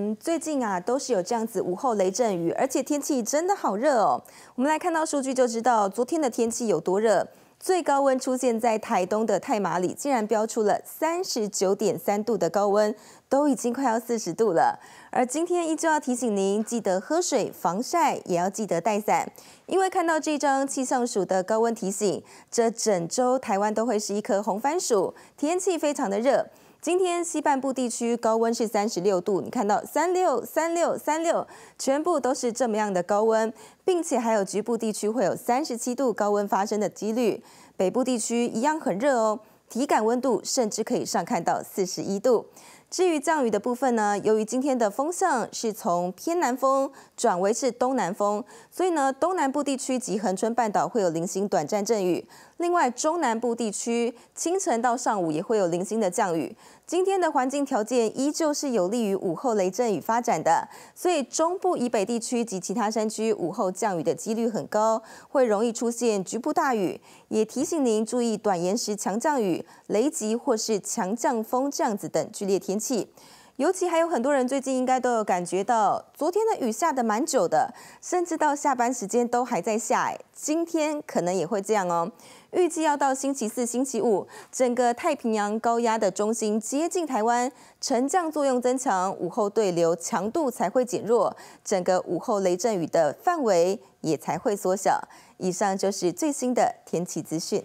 嗯，最近啊都是有这样子午后雷阵雨，而且天气真的好热哦。我们来看到数据就知道昨天的天气有多热，最高温出现在台东的太麻里，竟然飙出了三十九点三度的高温，都已经快要四十度了。而今天依旧要提醒您，记得喝水、防晒，也要记得带伞，因为看到这张气象署的高温提醒，这整周台湾都会是一颗红番薯，天气非常的热。今天西半部地区高温是三十六度，你看到三六三六三六，全部都是这么样的高温，并且还有局部地区会有三十七度高温发生的几率。北部地区一样很热哦，体感温度甚至可以上看到四十一度。至于降雨的部分呢，由于今天的风向是从偏南风转为是东南风，所以呢，东南部地区及恒春半岛会有零星短暂阵雨。另外，中南部地区清晨到上午也会有零星的降雨。今天的环境条件依旧是有利于午后雷阵雨发展的，所以中部以北地区及其他山区午后降雨的几率很高，会容易出现局部大雨。也提醒您注意短延时强降雨、雷击或是强降风这样子等剧烈天。天气，尤其还有很多人最近应该都有感觉到，昨天的雨下的蛮久的，甚至到下班时间都还在下。今天可能也会这样哦。预计要到星期四、星期五，整个太平洋高压的中心接近台湾，沉降作用增强，午后对流强度才会减弱，整个午后雷阵雨的范围也才会缩小。以上就是最新的天气资讯。